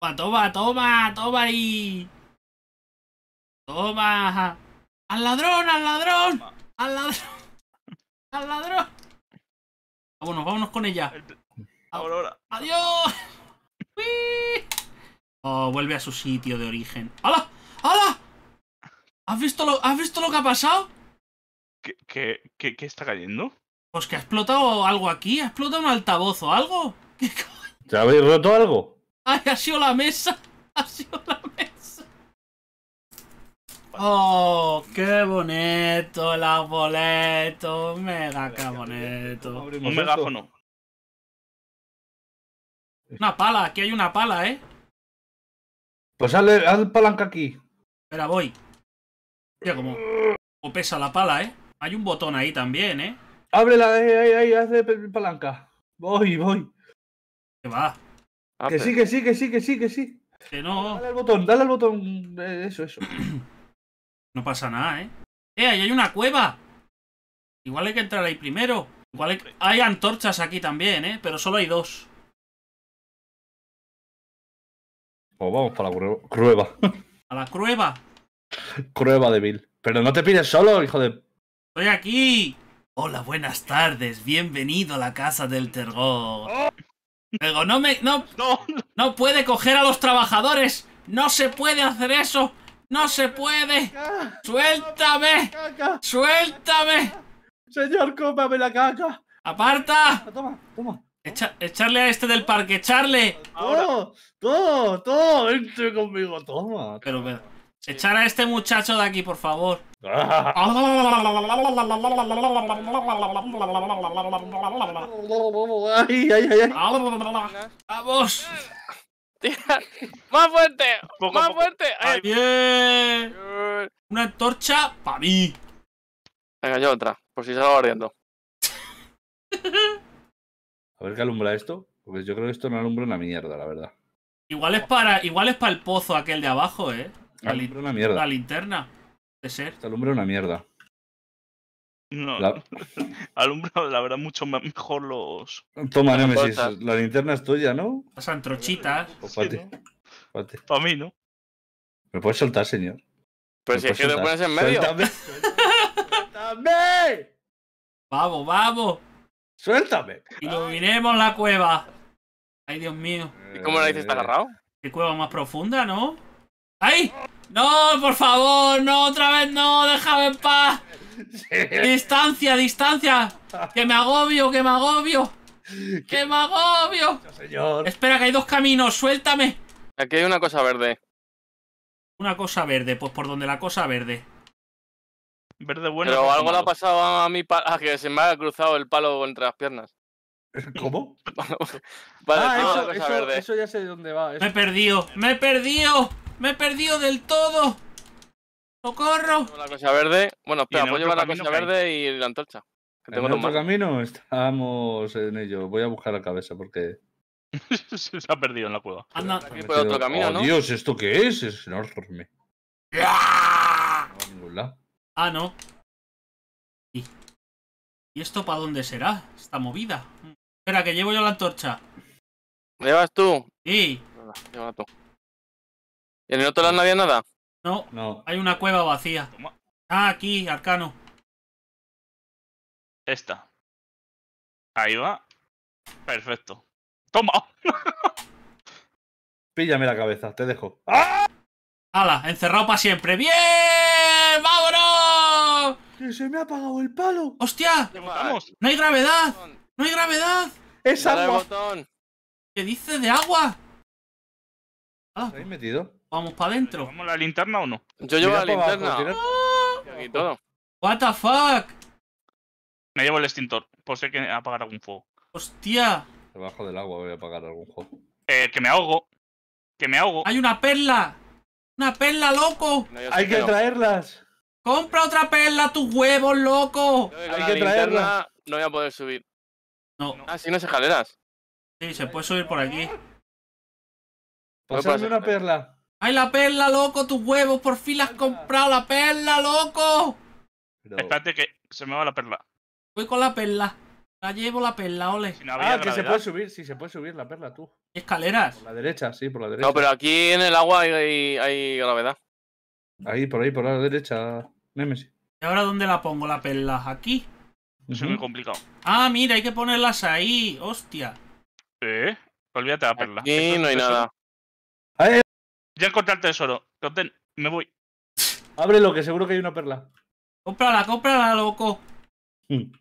Toma, toma, toma ahí. Toma. Al ladrón, al ladrón. Al ladrón. Al ladrón. Vámonos, vámonos con ella. Ah, adiós. Oh, vuelve a su sitio de origen. ¡Hala! ¡Hala! ¿Has visto lo, ¿has visto lo que ha pasado? ¿Qué, qué, está cayendo? Pues que ha explotado algo aquí, ha explotado un altavoz o algo. ¿Qué ¿Se habéis roto algo? ¡Ay, ha sido la mesa! ¡Ha sido la mesa! ¡Oh, qué bonito el arboleto! ¡Mega, caboneto. Un megáfono. Una pala, aquí hay una pala, ¿eh? Pues haz palanca aquí. Espera, voy. Mira como, o pesa la pala, ¿eh? Hay un botón ahí también, ¿eh? Ábrela, eh, ahí, ahí, ahí, haz palanca. Voy, voy. ¿Qué va? que sí, que sí, que sí, que sí, que sí. no. Dale al botón, dale al botón. Eso, eso. no pasa nada, ¿eh? ¡Eh, ahí hay una cueva! Igual hay que entrar ahí primero. Igual hay... antorchas aquí también, ¿eh? Pero solo hay dos. Pues vamos para la cueva. ¿A la cueva? Cueva de Pero no te pides solo, hijo de... ¡Estoy aquí! Hola, buenas tardes. Bienvenido a la casa del terror no me. No, puede coger a los trabajadores. No se puede hacer eso. No se puede. Suéltame. Suéltame. Señor, cómame la caca. Aparta. Ah, toma, toma. echarle a este del parque, echarle. Todo, todo, todo, conmigo, toma. Pero, pero. Echar a este muchacho de aquí, por favor. ay, ay, ay, ¡Vamos! ¡Más fuerte! ¡Más fuerte! Ay, bien. Una antorcha para mí. Venga, yo otra, por si se va ardiendo. A ver qué alumbra esto. Porque yo creo que esto no alumbra una mierda, la verdad. Igual es para, igual es para el pozo aquel de abajo, eh. La, linterna mierda. la linterna, de ser. Te alumbra una mierda. No, la... alumbra, la verdad, mucho mejor los. Toma, Nemesis, la linterna es tuya, ¿no? Pasan trochitas. mí, ¿no? ¿Me puedes soltar, señor? Pues si es que te pones en medio. ¡Suéltame! ¡Suéltame! ¡Vamos, vamos! ¡Suéltame! Iluminemos la cueva. Ay, Dios mío. ¿Y cómo la dices? ¿Está eh, agarrado? Qué cueva más profunda, ¿no? ¡Ay! ¡No, por favor! ¡No, otra vez no! ¡Déjame en paz! ¡Distancia, distancia! ¡Que me agobio, que me agobio! ¡Que me agobio! Espera, que hay dos caminos, suéltame. Aquí hay una cosa verde. Una cosa verde, pues por donde la cosa verde. Verde bueno. Pero algo le ha pasado a mi que se me ha cruzado el palo entre las piernas. ¿Cómo? ah, eso, eso, ya sé de dónde va. Me he perdido, me he perdido. ¡Me he perdido del todo! ¡Socorro! la cosa verde. Bueno, espera, voy a llevar la cosa verde y la antorcha. en otro camino estamos en ello. Voy a buscar la cabeza porque... se ha perdido en la cueva. Anda. Aquí por otro camino, oh, ¿no? Dios, ¿esto qué es? Es enorme. ¡Ah! No, ningún lado. Ah, no. ¿Y, esto para dónde será? Está movida. Espera, que llevo yo la antorcha. ¿Llevas tú? Sí. tú en el otro lado no había nada? No, no. hay una cueva vacía. Ah, aquí, Arcano. Esta. Ahí va. Perfecto. ¡Toma! Píllame la cabeza, te dejo. ¡Ah! ¡Hala! Encerrado para siempre. ¡Bien! ¡Vámonos! ¡Que se me ha apagado el palo! ¡Hostia! ¡No hay gravedad! ¡No hay gravedad! ¡Es algo! agua! ¿Qué dice de agua? Ah. metido? Vamos para adentro. ¿Vamos la linterna o no? Yo llevo la linterna. Aquí todo. What the fuck? Me llevo el extintor, por si hay que apagar algún fuego. ¡Hostia! Debajo del agua voy a apagar algún fuego. Eh, que me ahogo. Que me ahogo. ¡Hay una perla! ¡Una perla, loco! ¡Hay que, traerlas! ¡Compra otra perla, tus huevos, loco! Hay que traerla. No voy a poder subir. No. Ah, no se escaleras. Sí, se puede subir por aquí. Pues Pasarme una perla. ¡Ay, la perla, loco! ¡Tus huevos! ¡Por fin la has comprado! ¡La perla, loco! Espérate que se me va la perla. Voy con la perla. La llevo la perla, ole. ah, que se puede subir, sí, se puede subir la perla tú. Escaleras. Por la derecha, sí, por la derecha. No, pero aquí en el agua hay, hay, gravedad. Ahí, por ahí, por la derecha, Nemesis. ¿Y ahora dónde la pongo la perla? ¿Aquí? Eso es muy complicado. Ah, mira, hay que ponerlas ahí. Hostia. ¿Eh? Olvídate la perla. Aquí no hay nada. Ya encontré el tesoro. me voy. Ábrelo, que seguro que hay una perla. Cómprala, cómprala, loco. Mm.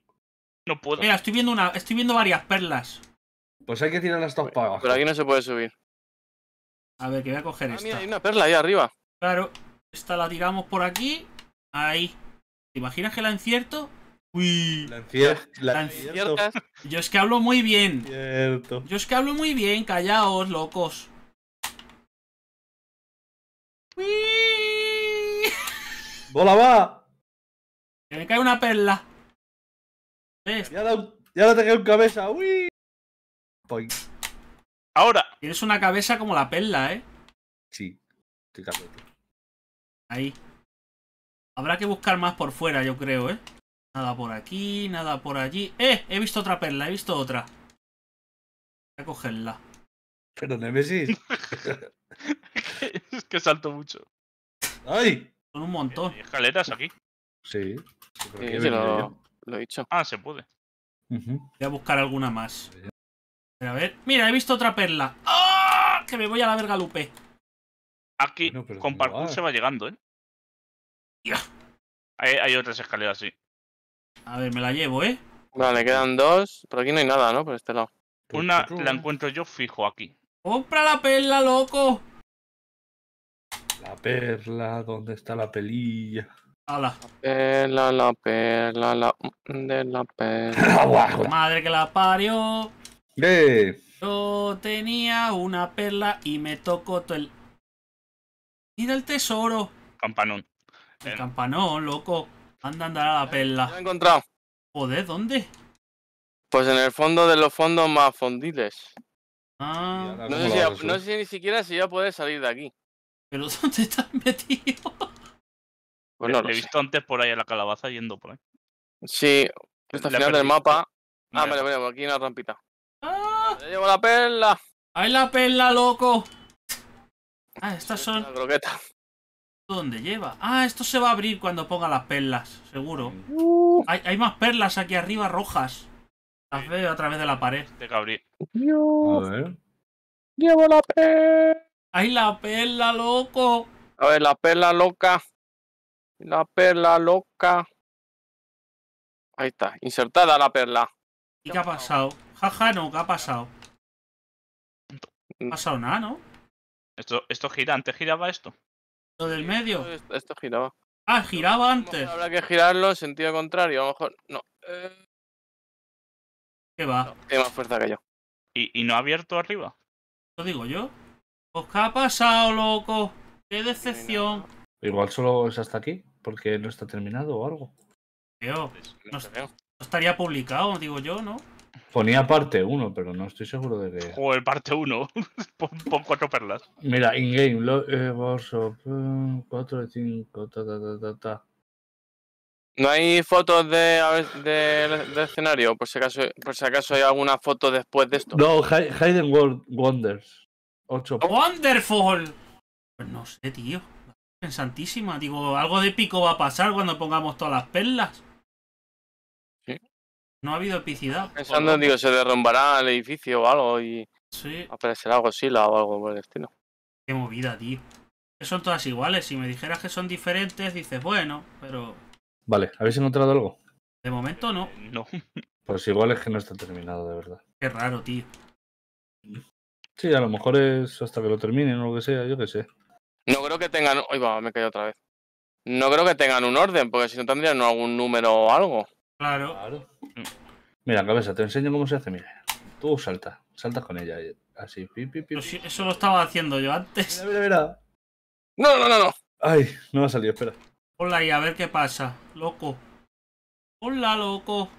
No puedo. Mira, estoy viendo una, estoy viendo varias perlas. Pues hay que tirar las para Pero aquí no se puede subir. A ver, que voy a coger ah, Mira, hay una perla ahí arriba. Claro, esta la tiramos por aquí. Ahí. ¿Te imaginas que la encierto? Uy. La, encierto. la, Yo es que hablo muy bien. Cierto. Yo es que hablo muy bien, callaos, locos. ¡Bola va! Que me cae una perla. ¿Ves? Ya, la ya te cabeza. ¡Uy! Ahora. Tienes una cabeza como la perla, ¿eh? Sí. Estoy Ahí. Habrá que buscar más por fuera, yo creo, ¿eh? Nada por aquí, nada por allí. ¡Eh! He visto otra perla, he visto otra. Voy a cogerla. Pero Nemesis. es que salto mucho. ¡Ay! Son un montón. ¿Hay eh, escaleras aquí? Sí. lo, he dicho. Ah, se puede. Voy a buscar alguna más. A ver. Mira, he visto otra perla. ah Que me voy a la verga, Lupe. Aquí, con parkour se va llegando, ¿eh? Hay, hay otras escaleras, sí. A ver, me la llevo, ¿eh? Vale, quedan dos. Por aquí no hay nada, ¿no? Por este lado. Una pues, la encuentro yo fijo aquí. ¡Compra la perla, loco! La perla, ¿dónde está la pelilla? La, Perla, la perla, la de la perla. Madre que la parió. Ve. Yo tenía una perla y me tocó todo el. Mira el tesoro. Campanón. El campanón, loco. Anda, andará la perla. Lo he encontrado. Joder, ¿dónde? Pues en el fondo de los fondos más fondiles. Ah. No sé, si, no sé ni siquiera si ya puedes salir de aquí. ¿Pero dónde estás metido? Bueno, pues he visto antes por ahí a la calabaza yendo por ahí. Sí, está al final del mapa. Ah, mira, mira, aquí hay una rampita. ¡Ah! llevo la perla! ¡Ahí la perla, loco! Ah, estas son. La ¿Dónde lleva? Ah, esto se va a abrir cuando ponga las perlas, seguro. Uh. Hay, más perlas aquí arriba rojas. Las veo a través de la pared. De Gabriel. Dios. A ver. Llevo la perla. Ay, la perla, loco. A ver, la perla loca. La perla loca. Ahí está, insertada la perla. ¿Y qué ha pasado? Jaja, no, ¿qué ha pasado? No ha pasado nada, ¿no? Esto, esto gira, antes giraba esto. Lo del medio. Esto, giraba. Ah, giraba antes. Habrá que girarlo en sentido contrario, a lo mejor. No. ¿Qué va? tiene más fuerza que yo. ¿Y, ¿Y no ha abierto arriba? Lo digo yo. Pues, qué ha pasado, loco. Qué decepción. Igual solo es hasta aquí, porque no está terminado o algo. Creo. no, no estaría publicado, digo yo, ¿no? Ponía parte 1, pero no estoy seguro de que. O el parte 1. pon, cuatro perlas. Mira, in-game, eh, 4 de 5, ta ta ¿No hay fotos de, del escenario? Por si, acaso, por si acaso hay alguna foto después de esto. No, Hayden World Wonders. 8. ¡Wonderful! Pues no sé, tío. Pensantísima. Digo, algo de pico va a pasar cuando pongamos todas las perlas. Sí. No ha habido epicidad. Pensando, digo, se derrumbará el edificio o algo y sí. aparecerá Godzilla o algo por el destino. Qué movida, tío. Son todas iguales. Si me dijeras que son diferentes, dices, bueno, pero. Vale, ¿habéis encontrado algo? De momento no. No. Pues igual es que no está terminado, de verdad. Qué raro, tío. Sí, a lo mejor es hasta que lo terminen o lo que sea, yo qué sé. No creo que tengan. Ay, va, me caí otra vez. No creo que tengan un orden, porque si no tendrían algún número o algo. Claro. claro. Mira, cabeza, te enseño cómo se hace, mira. Tú saltas, saltas con ella, eh, así. Pi, pi, eso lo estaba haciendo yo antes. Mira, mira, No, no, no, no. Ay, no ha salido, espera. Hola, y a ver qué pasa, loco. Hola, loco.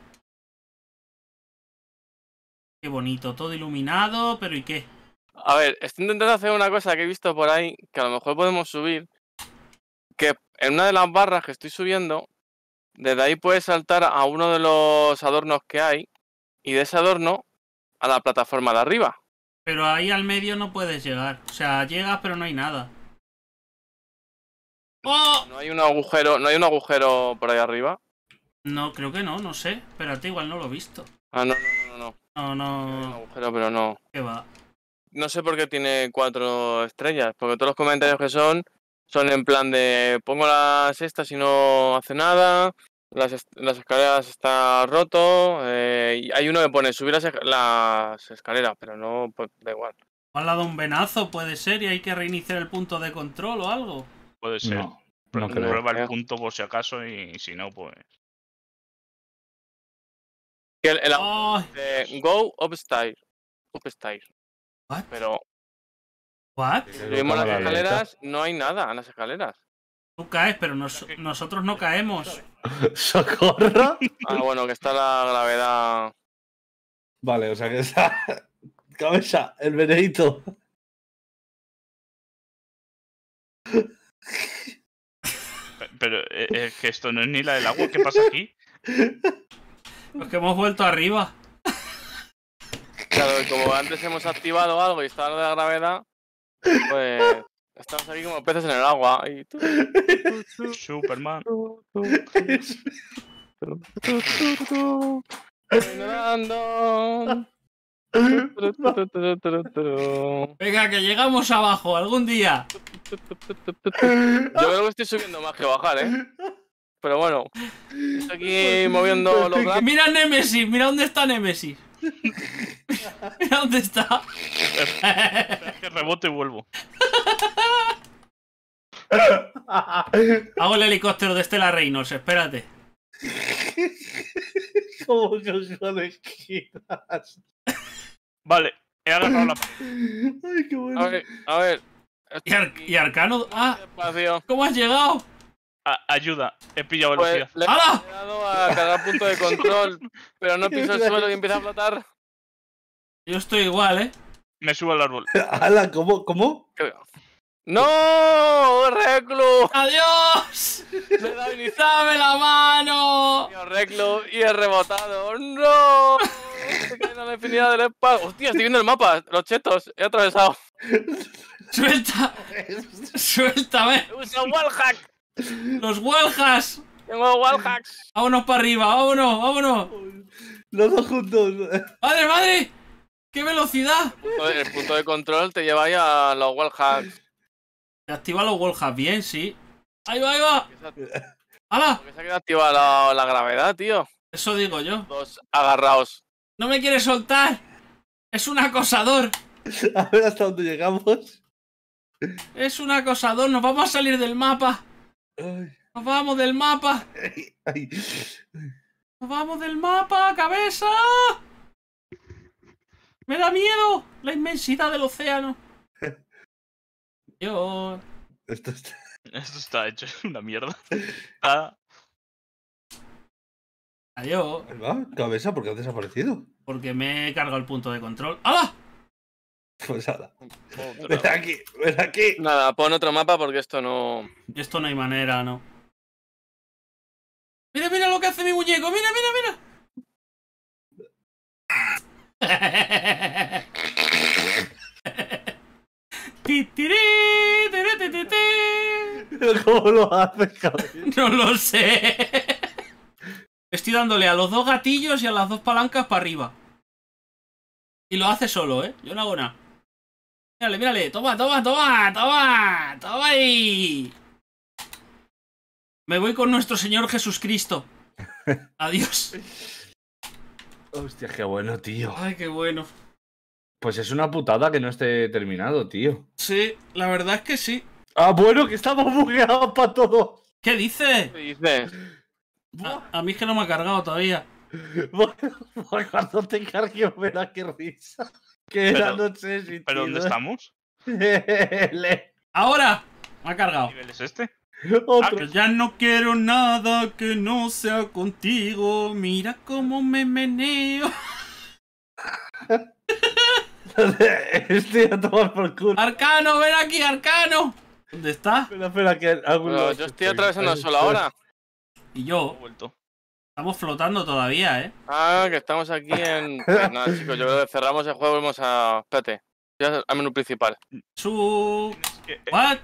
Qué bonito, todo iluminado, pero ¿y qué? A ver, estoy intentando hacer una cosa que he visto por ahí, que a lo mejor podemos subir, que en una de las barras que estoy subiendo, desde ahí puedes saltar a uno de los adornos que hay, y de ese adorno a la plataforma de arriba. Pero ahí al medio no puedes llegar. O sea, llegas pero no hay nada. No ¡Oh! hay un agujero, no hay un agujero por ahí arriba. No, creo que no, no sé. Espérate, igual no lo he visto. Ah, no, no, no, no. No, no. no hay un agujero, pero no. ¿Qué va? no sé por qué tiene cuatro estrellas, porque todos los comentarios que son son en plan de pongo la sexta y no hace nada, las, escaleras está roto, eh, hay uno que pone subir las, escaleras, pero no, pues, da igual. ¿Al dado un venazo, puede ser, y hay que reiniciar el punto de control o algo. Puede ser. No, prueba el eh. punto por si acaso y, si no, pues... Go upstairs. Upstairs. ¿What? Pero. ¿What? Subimos las escaleras, no hay nada en las escaleras. Tú caes, pero nosotros no caemos. ¡Socorro! Ah, bueno, que está la gravedad. Vale, o sea que está. Cabeza, el Benedito. Pero es eh, eh, que esto no es ni la del agua, ¿qué pasa aquí? Los que hemos vuelto arriba. Claro, como antes hemos activado algo y está de la gravedad, pues estamos aquí como peces en el agua. Y... Superman. Venga, que llegamos abajo algún día. Yo creo que estoy subiendo más que bajar, ¿eh? Pero bueno, estoy aquí moviendo los brazos. Mira Nemesis, mira dónde está Nemesis. ¿Dónde está? que rebote y vuelvo. Hago el helicóptero de Estela Reynolds, espérate. ¿Cómo que os esquinas? Vale, he agarrado la. Ay, qué bueno. A ver, a ver. ¿Y, ¿Y Arcano? Ah, ¿Cómo has llegado? ayuda, he pillado pues, velocidad. Le he a cargar punto de control, pero no piso el suelo y empieza a flotar. Yo estoy igual, ¿eh? Me subo al árbol. ¡Hala! ¿Cómo? ¿Cómo? ¡No! ¡Reclu! ¡Adiós! ¡Le ¡Dame la mano! Reclu y he rebotado. ¡No! Se cae en la infinidad del espacio. ¡Hostia! Estoy viendo el mapa, los chetos. He atravesado. ¡Suelta! ¡Suéltame! ¡Usa wallhack! ¡Los wallhacks! ¡Tengo wallhacks! ¡Vámonos para arriba! ¡Vámonos! ¡Vámonos! Los dos juntos. ¡Madre, madre! ¡Qué velocidad! El punto de, el punto de control te lleva a los wallhacks. Activa los wallhacks bien, sí. ¡Ahí va, ahí va! ¡Hala! se ha quedado activa la, gravedad, tío? Eso digo yo. Dos agarrados. ¡No me quiere soltar! ¡Es un acosador! A ver hasta dónde llegamos. Es un acosador, nos vamos a salir del mapa. Nos vamos del mapa. Nos vamos del mapa, cabeza. Me da miedo la inmensidad del océano. Yo. Esto está... Esto está hecho una mierda. Ah. Adiós. Ah, ¿Cabeza? ¿Por qué has desaparecido? Porque me he cargado el punto de control. ¡Ah! Pues nada. Ven aquí, ven aquí. Nada, pon otro mapa porque esto no. Esto no hay manera, no. Mira, mira lo que hace mi muñeco, mira, mira, mira. ¿Cómo lo haces, cabrón? No lo sé. Estoy dándole a los dos gatillos y a las dos palancas para arriba. Y lo hace solo, ¿eh? Yo no hago nada. Mírale, mírale. Toma, toma, toma, toma. Toma ahí. Me voy con nuestro Señor Jesucristo. Adiós. Hostia, qué bueno, tío. Ay, qué bueno. Pues es una putada que no esté terminado, tío. Sí, la verdad es que sí. Ah, bueno, que estamos bugueados para todo. ¿Qué dice? ¿Qué dice? A, mí es que no me ha cargado todavía. Bueno, cuando te cargue verás qué risa. Que pero, si ¿Pero dónde estamos? ¡Ahora! Me ha cargado. ¿Qué nivel es este? Ah, ya no quiero nada que no sea contigo. Mira cómo me meneo. Estoy a tomar por culo. Arcano, ven aquí, Arcano. ¿Dónde está? Espera, espera, que hago yo estoy atravesando solo ahora. Y yo. vuelto. Estamos flotando todavía, ¿eh? Ah, que estamos aquí en... Pues nada, chicos, yo creo que cerramos el juego y vamos a... Espérate. Ya al menú principal. Su... Eh, ¿What?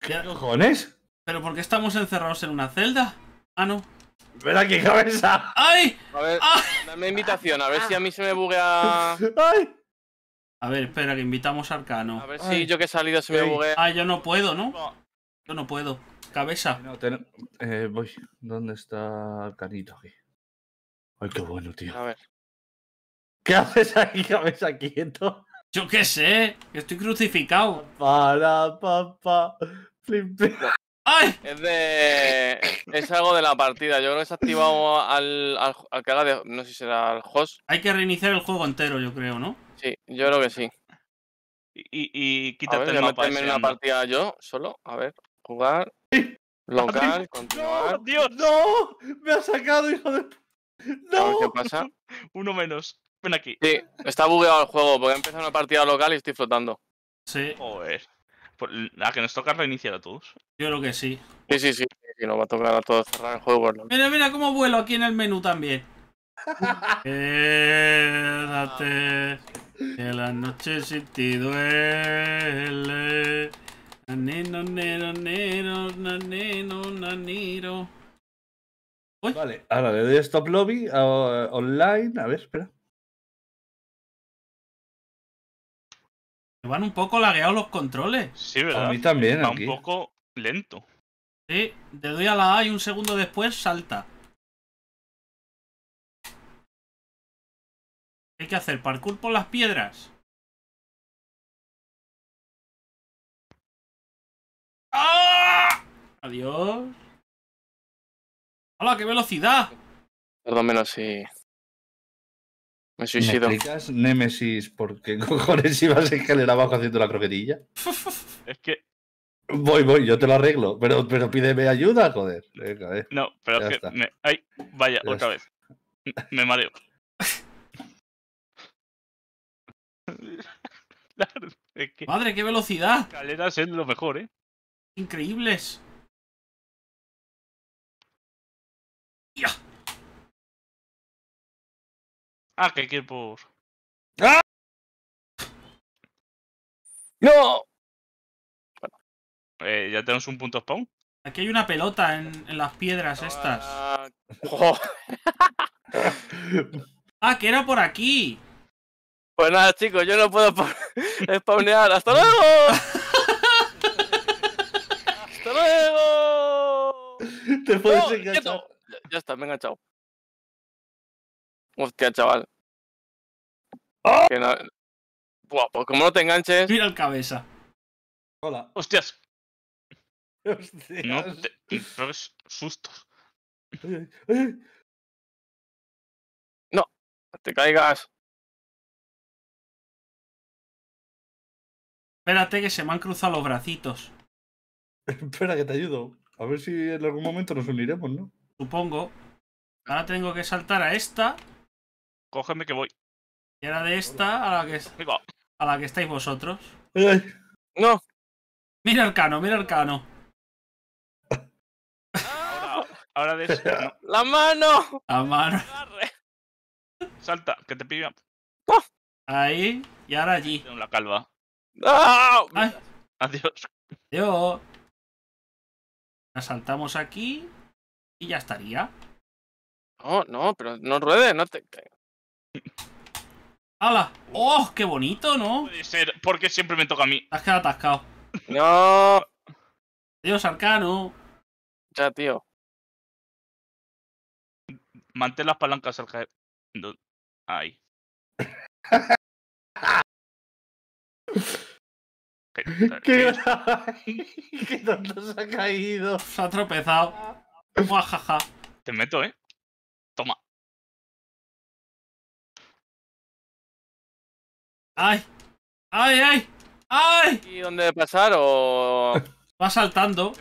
¿Qué cojones? ¿Pero por qué estamos encerrados en una celda? Ah, no. ¡Espera, qué cabeza! ¡Ay! A ver, ah. dame invitación, a ver si a mí se me buguea... ¡Ay! A ver, espera, que invitamos a Arcano. A ver si yo que he salido se me buguea... Ah, yo no puedo, no. Yo no puedo. Cabeza. eh, voy. ¿Dónde está el canito aquí? Ay, qué bueno, tío. A ver. ¿Qué haces aquí, cabeza quieto? Yo qué sé, estoy crucificado. Para, papá. ¡Ay! Es de. Es algo de la partida. Yo creo que se ha activado al, al, que haga No sé si será el host. Hay que reiniciar el juego entero, yo creo, ¿no? Sí, yo creo que sí. Y, y, quítate a ver, partida yo, solo. A ver, jugar. Local, continuar. ¡No, Dios, no! ¡Me ha sacado, hijo de. ¡No! ¿Qué pasa? Uno menos. Ven aquí. Sí, está bugueado el juego porque he empezado una partida local y estoy flotando. Sí. Joder. Pues, ¿A ah, que nos toca reiniciar a todos? Yo creo que sí. Sí, sí, sí. Y nos va a tocar a todos cerrar el juego. Mira, mira cómo vuelo aquí en el menú también. Quédate. Que la noche sin ti duele. Naneno, nero, naneno, nanero. Vale, ahora le doy stop lobby online. A ver, espera. Me van un poco lagueados los controles. Sí, ¿verdad? A mí también. un poco lento. Sí, le doy a la A y un segundo después salta. Hay que hacer parkour por las piedras. ¡Ah! Adiós. ¡Hala, qué velocidad! Perdón menos si. Me suicido. ¿Me explicas, Némesis, porque qué cojones ibas escalera abajo haciendo la croquetilla? es que. Voy, voy, yo te lo arreglo. Pero, pero pídeme ayuda, joder. Venga, eh. No, pero es que. Ay, vaya, otra vez. Me mareo. Madre, qué velocidad. Escaleras es lo mejor, eh increíbles. ¡Ya! Ah, que quiero por. ¡Ah! ¡No! Bueno, eh, ya tenemos un punto spawn. Aquí hay una pelota en, las piedras estas. ah, que era por aquí. Pues nada, chicos, yo no puedo spawnear. ¡Hasta luego! Te puedes enganchar. Ya, está, me chao. Hostia, chaval. ¡Ah! Buah, pues como no te enganches. Mira el cabeza. Hola. Hostias. Hostias. No sustos. No, te caigas. Espérate que se me han cruzado los bracitos. Espera que te ayudo. A ver si en algún momento nos uniremos, ¿no? Supongo. Ahora tengo que saltar a esta. Cógeme que voy. Y ahora de esta a la que, a la que estáis vosotros. ¡No! Mira el cano, mira el cano. Ahora, de esta. ¡La mano! La mano. Salta, que te pilla. Ahí, y ahora allí. La calva. ¡Ah! Adiós. Adiós. Asaltamos aquí y ya estaría. No, no, pero no ruede, no te... ¡Hala! ¡Oh, qué bonito, ¿no? Puede ser, porque siempre me toca a mí. Te has quedado atascado. ¡No! Dios, Arcano. Ya, tío. Mantén las palancas al caer. Ay. ¿Qué, ¿Qué tonto se ha caído? Se ha tropezado. jaja Te meto, ¿eh? Toma. ¡Ay! ¡Ay, ay! ¡Ay! ¿Y dónde pasar o...? Va saltando.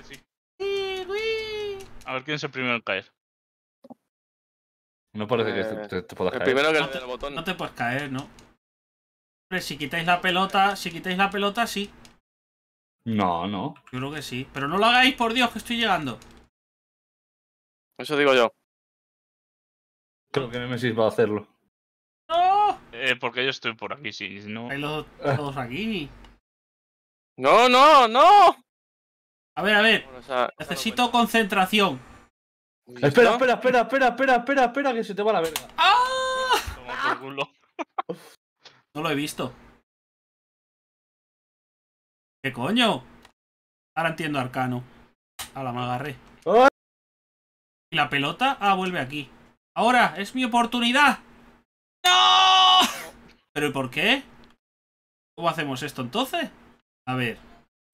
A ver quién es el primero en caer. No parece que eh, te, puedas el caer. Primero que no, te, el botón. no te puedes caer, ¿no? si quitáis la pelota, si quitáis la pelota, sí. No, no. Yo creo que sí. Pero no lo hagáis, por Dios, que estoy llegando. Eso digo yo. Creo que Nemesis va a hacerlo. ¡No! Eh, porque yo estoy por aquí, sí, no. Hay los aquí. ¡No, no, no! A ver, a ver. Necesito concentración. Espera, espera, espera, espera, espera, espera, espera, que se te va la verga. ¡Ah! no lo he visto. ¿Qué coño? Ahora entiendo Arcano. Ahora me agarré. ¿Y la pelota? Ah, vuelve aquí. Ahora, es mi oportunidad. ¡No! ¿Pero por qué? ¿Cómo hacemos esto entonces? A ver.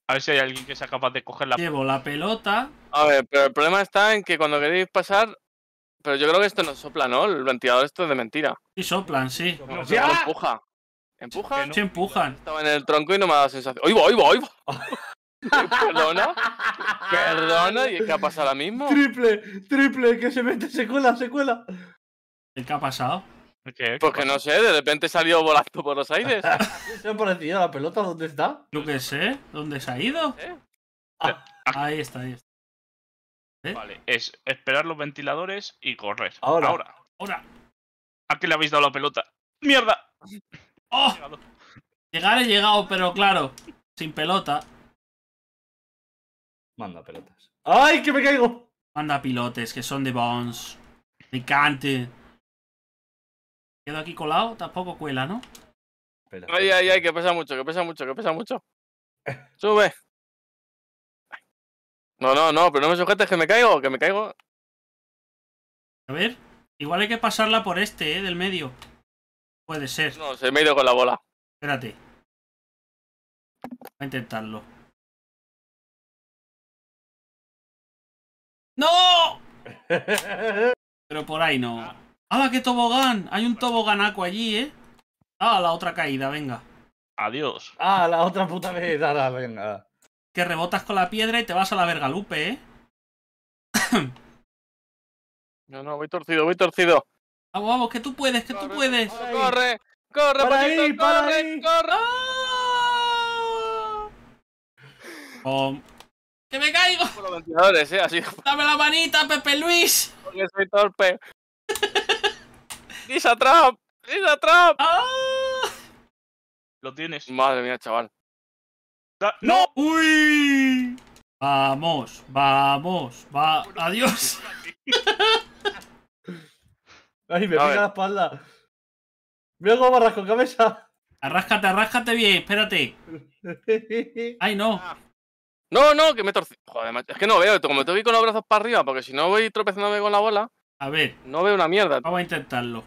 A ver si hay alguien que sea capaz de coger la Llevo la pelota. A ver, pero el problema está en que cuando queréis pasar. Pero yo creo que esto no sopla, ¿no? El ventilador esto es de mentira. Sí, soplan, sí. ¿Empujan? empujan. Estaba en el tronco y no me dado sensación. ¡Oigo, oigo, oigo! Perdona, perdona, ¿y qué ha pasado ahora mismo? Triple, triple, que se mete, ¡Se cuela, secuela, secuela. ¿Qué ha pasado? ¿Qué? Porque pues no sé, de repente salió volando por los aires. ¿Se ha la pelota? ¿Dónde está? No que sé, ¿dónde se ha ido? Ah. Ah, ahí está, ahí está. ¿Eh? Vale, es esperar los ventiladores y correr. Ahora. Ahora. Ahora. ¿A qué le habéis dado la pelota? ¡Mierda! ¡Oh! Llegar he llegado, pero claro, sin pelota. Manda pelotas. ¡Ay, que me caigo! Manda pilotes, que son de bones. cante. Quedo aquí colado, tampoco cuela, ¿no? ay, ay, ay, que pesa mucho, que pesa mucho, que pesa mucho. Sube. No, no, no, pero no me sujetes, que me caigo, que me caigo. A ver, igual hay que pasarla por este, ¿eh? Del medio. Puede ser. No, se me ha ido con la bola. Espérate. Voy a intentarlo. ¡No! Pero por ahí no. ¡Ah, qué tobogán! Hay un toboganaco allí, ¿eh? Ah, la otra caída, venga. Adiós. Ah, la otra puta vez. venga. Que rebotas con la piedra y te vas a la vergalupe, ¿eh? no, no, voy torcido, voy torcido. Vamos, vamos, que tú puedes, que tú puedes. Corre, corre, para ahí, para corre, ahí. corre. ¡Oh! oh. que me caigo! Dame la manita, Pepe Luis. Porque soy torpe. ¡Lisa Trump! ¡Lisa Trump! Ah. Lo tienes. Madre mía, chaval. ¡No! ¡Uy! Vamos, vamos, va. Adiós. Ay, me pica la espalda. Mira cómo cabeza. Arráscate, arráscate bien, espérate. Ay, no. Ah. No, no, que me torcí. Joder, es que no veo, como te voy con los brazos para arriba, porque si no voy tropezándome con la bola. A ver. No veo una mierda. Vamos a intentarlo.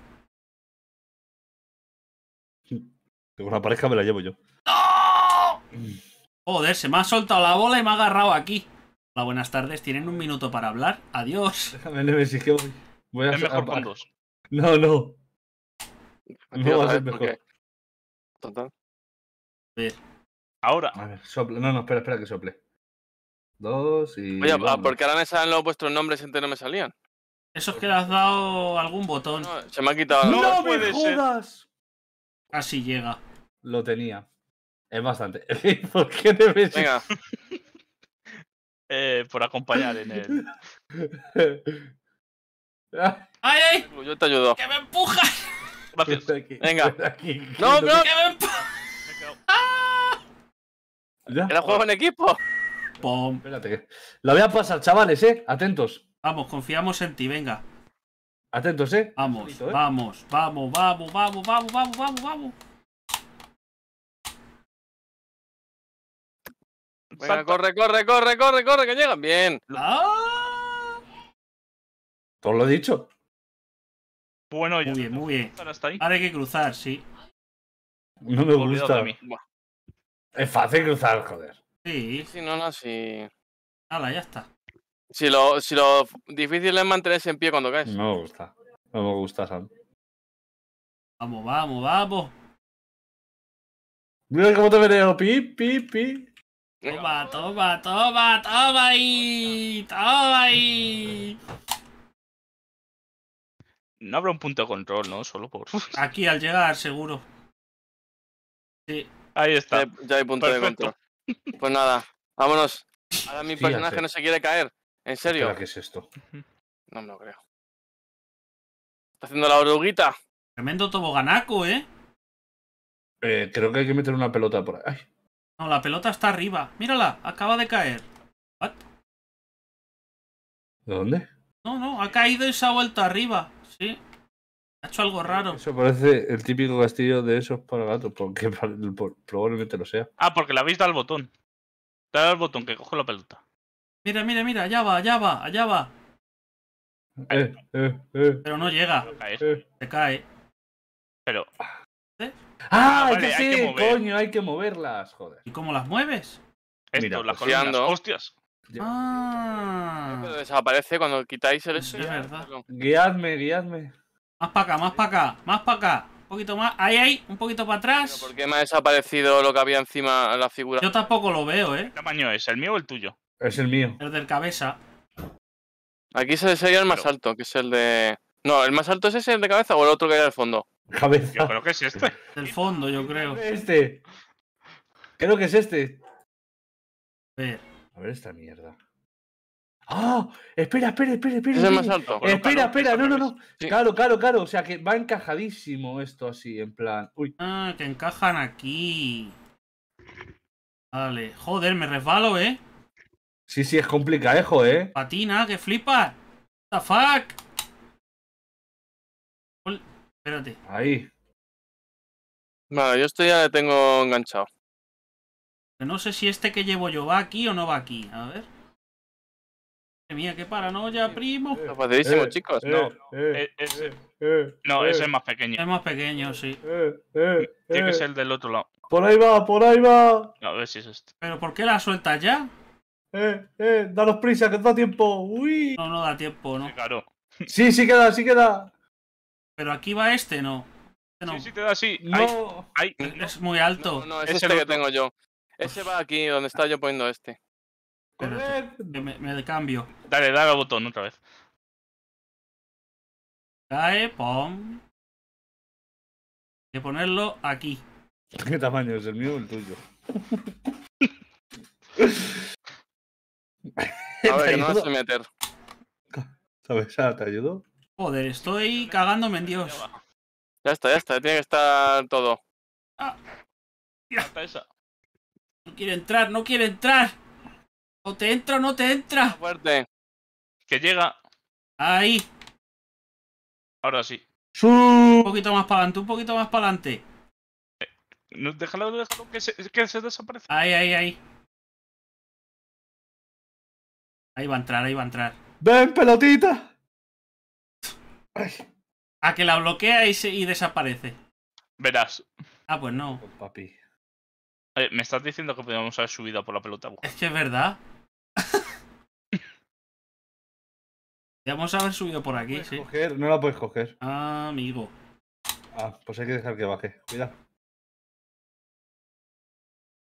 Que con la pareja me la llevo yo. ¡No! Joder, se me ha soltado la bola y me ha agarrado aquí. Hola, buenas tardes. Tienen un minuto para hablar. Adiós. Déjame, si que voy. voy a, hacer ah, no, no. No va a ser mejor. Total. Ahora. A ver, sople. No, no, espera, espera que sople. Dos y. Oye, ah, ¿por qué ahora me salen los vuestros nombres y antes no me salían? Eso es que le has dado algún botón. No, se me ha quitado. ¡No, no me jodas! Así ah, llega. Lo tenía. Es bastante. ¿Por qué te ves? Venga. eh, por acompañar en el. ¡Ay, ay! Yo te ¡Que me empuja! Venga. Aquí, no, no, ¡Que me empuja! ¡Ah! ¿Era juego en equipo? ¡Pum! Espérate. Lo voy a pasar, chavales, ¿eh? Atentos. Vamos, confiamos en ti, venga. Atentos, ¿eh? Vamos, eh. vamos, vamos, vamos, vamos, vamos, vamos, vamos, vamos. corre, corre, corre, corre, corre, que llegan bien. ¡Ah! Todo lo he dicho. Bueno, Muy bien, muy bien. Ahora hay que cruzar, sí. No me gusta. Es fácil cruzar, joder. Sí. Si no, no, si. Hala, ya está. Si lo, si lo difícil es mantenerse en pie cuando caes. No me gusta. No me gusta, Sam. Vamos, vamos, vamos. Mira cómo te veneo. Oh, pi, pi, pi. Toma, toma, toma, toma ahí. Toma ahí. No habrá un punto de control, ¿no? Solo por. Aquí al llegar, seguro. Sí. Ahí está. Ya, hay punto de control. Pues nada, vámonos. Ahora mi personaje no se quiere caer. ¿En serio? ¿Qué es esto? No me lo creo. Está haciendo la oruguita. Tremendo toboganaco, ¿eh? ¿eh? Creo que hay que meter una pelota por ahí. No, la pelota está arriba. Mírala, acaba de caer. ¿De dónde? No, no, ha caído y se ha vuelto arriba. Sí. Ha hecho algo raro. Eso parece el típico castillo de esos para gatos, porque probablemente lo sea. Ah, porque le habéis dado al botón. Dale al botón que cojo la pelota. Mira, mira, mira, allá va, allá va, allá va. Eh, eh, eh. Pero no llega. Se cae. Pero. ¡Ah! ah sí, hay que coño, hay que moverlas, joder. ¿Y cómo las mueves? Esto, las pues, colinas Hostias ah. desaparece cuando quitáis el eso. Guiadme, guiadme. Más para acá, más para acá, más para acá. Un poquito más. Ahí, ahí, un poquito para atrás. ¿Por qué me ha desaparecido lo que había encima la figura? Yo tampoco lo veo, ¿eh? ¿Qué tamaño es? ¿El mío o el tuyo? Es el mío. El del cabeza. Aquí sería el más alto, que es el de. No, ¿el más alto es ese, el de cabeza o el otro que hay al fondo? Cabeza. Yo creo que es este. Del fondo, yo creo. Este. Creo que es este. A ver. A ver esta mierda. ¡Ah! Espera, espera, espera, espera. Es más alto. espera, espera, no, no, no. Claro, claro, claro. O sea que va encajadísimo esto así, en plan. Uy. Ah, que encajan aquí. Vale. Joder, me resbalo, ¿eh? Sí, sí, es complicado, ¿eh? Patina, que flipa. What the fuck? Espérate. Ahí. Vale, yo esto ya le tengo enganchado. No sé si este que llevo yo va aquí o no va aquí. A ver. Madre mía, qué paranoia, primo. Padrísimo, chicos. No, ese. no, ese es más pequeño. Es más pequeño, sí. Eh, eh, tiene eh. que ser el del otro lado. Por ahí va, por ahí va. A ver si es este. ¿Pero por qué la suelta ya? Eh, eh, danos prisa, que da tiempo. Uy. No, no da tiempo, ¿no? Sí, claro. Sí, sí queda, sí queda. Pero aquí va este, ¿no? Este no. Sí, sí te da, sí. Es muy alto. No, es, este el que tengo yo. Ese va aquí donde estaba yo poniendo este. Correr. Me, me cambio. Dale, dale al botón otra vez. Cae, pom. que ponerlo aquí. ¿Qué tamaño es el mío o el tuyo? A ver, no a meter. ¿Sabes? ¿Te ayudo? Joder, estoy cagándome en Dios. Ya está, ya está, tiene que estar todo. Ah, ya. está esa. No quiere entrar, no quiere entrar. O te entra o no te entra. Fuerte. Que llega. Ahí. Ahora sí. Un poquito más para adelante, un poquito más para adelante. Eh, déjalo, déjalo que se, que se desaparezca. Ahí, ahí, ahí. Ahí va a entrar, ahí va a entrar. ¡Ven, pelotita! A que la bloquea y, y desaparece. Verás. Ah, pues no. Oh, papi. ¿Me estás diciendo que podríamos haber subido por la pelota? Es que es verdad. Podríamos haber subido por aquí, sí. No la puedes coger. Ah, amigo. Ah, pues hay que dejar que baje. Cuidado.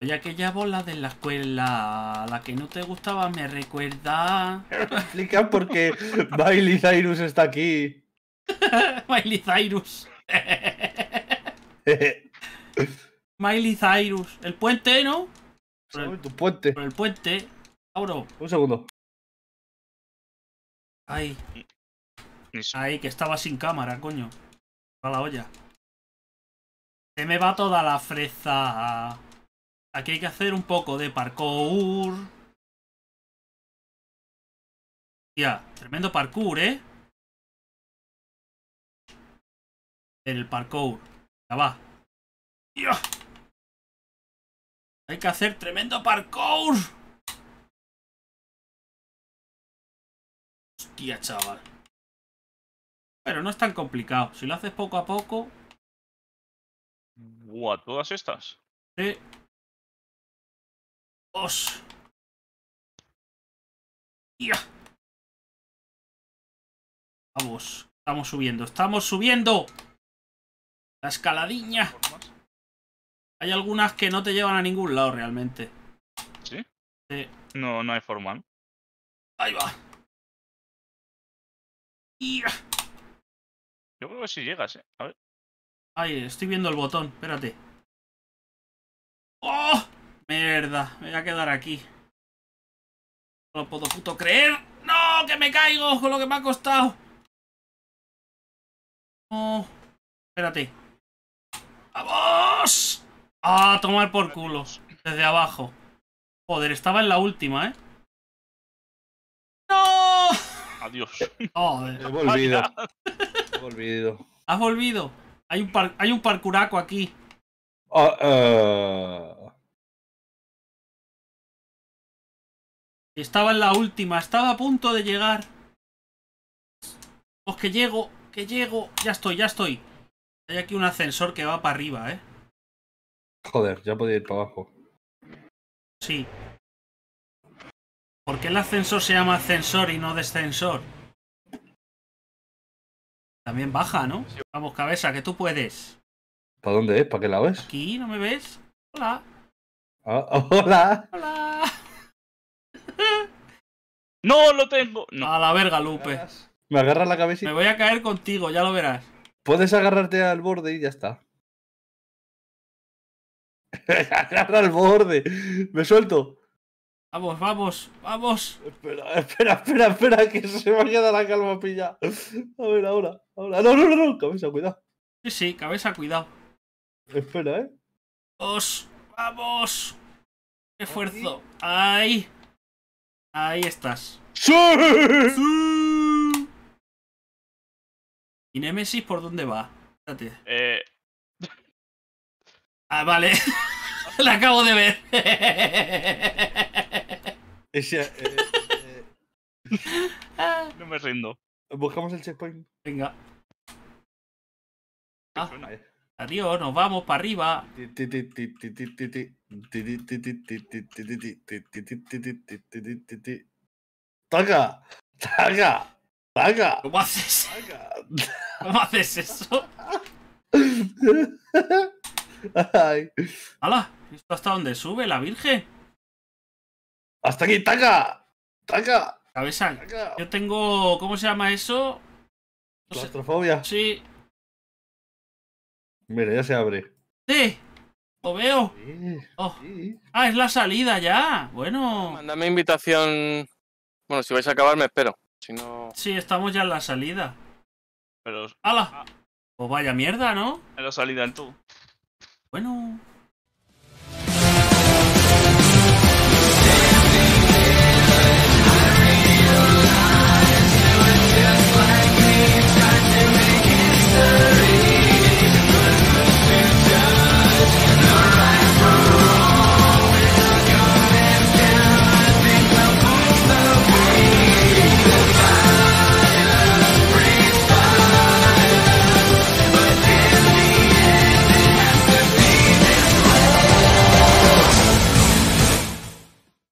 Oye, aquella bola de la escuela, la que no te gustaba, me recuerda. Explica porque qué está aquí. Miley Miley Cyrus. El puente, ¿no? el, tu puente. el puente. Auro. Un segundo. Ahí. Ahí, que estaba sin cámara, coño. Va la olla. Se me va toda la freza. Aquí hay que hacer un poco de parkour. Ya, tremendo parkour, ¿eh? El parkour. Ya va. Hay que hacer tremendo parkour. Hostia, chaval. Pero no es tan complicado. Si lo haces poco a poco... Buah, ¿todas estas? Sí. ¡Os! ¡Ya! Vamos, estamos subiendo, estamos subiendo. La escaladiña. Hay algunas que no te llevan a ningún lado realmente. ¿Sí? Sí. No, no hay forma, Ahí va. Yo creo que si llegas, eh. A ver. Ay, estoy viendo el botón, espérate. ¡Oh! Mierda, me voy a quedar aquí. No lo puedo puto creer. ¡No! ¡Que me caigo con lo que me ha costado! No. Espérate. Ah, tomar por culos Desde abajo. Joder, estaba en la última, ¿eh? ¡No! Adiós. Joder. He volvido. He volvido. ¿Has volvido? Hay un, hay parkuraco aquí. Ah, eh. Estaba en la última. Estaba a punto de llegar. Pues que llego, que llego. Ya estoy, ya estoy. Hay aquí un ascensor que va para arriba, ¿eh? Joder, ya podía ir para abajo. Sí. ¿Por qué el ascensor se llama ascensor y no descensor? También baja, ¿no? Vamos, cabeza, que tú puedes. ¿Para dónde es? ¿Para qué lado es? Aquí, ¿no me ves? Hola. Ah, hola. Hola. no lo tengo. A la verga, Lupe. Me agarras la cabeza. Me voy a caer contigo, ya lo verás. Puedes agarrarte al borde y ya está. Agarra al borde. Me suelto. Vamos, vamos, vamos. Espera, espera, espera, espera, que se me ha la calma pilla. A ver, ahora, ahora. No, no, no, no, cabeza, cuidado. Sí, sí, cabeza, cuidado. Espera, eh. Vamos, vamos. Esfuerzo. Ahí. Ahí estás. ¡Sí! ¿Y Nemesis por dónde va? Espérate. Eh, Ah, vale. La acabo de ver. No me rindo. Buscamos el checkpoint. Venga. Adiós, nos vamos para arriba. ¡Taca! ¡Taca! ¡Taca! ¿Cómo haces? ¿Cómo haces eso? Ay. ¡Hala! hasta dónde sube la Virgen? ¡Hasta aquí, taca! ¡Taca! Cabeza, Yo tengo. ¿Cómo se llama eso? Claustrofobia. Sí. Mira, ya se abre. ¡Sí! Lo veo. oh. Ah, es la salida ya. Bueno. Mándame invitación. Bueno, si vais a acabar, me espero. Si no. Sí, estamos ya en la salida. Pero. ¡Hala! Ah. Pues vaya mierda, ¿no? En la salida en tú. Bueno.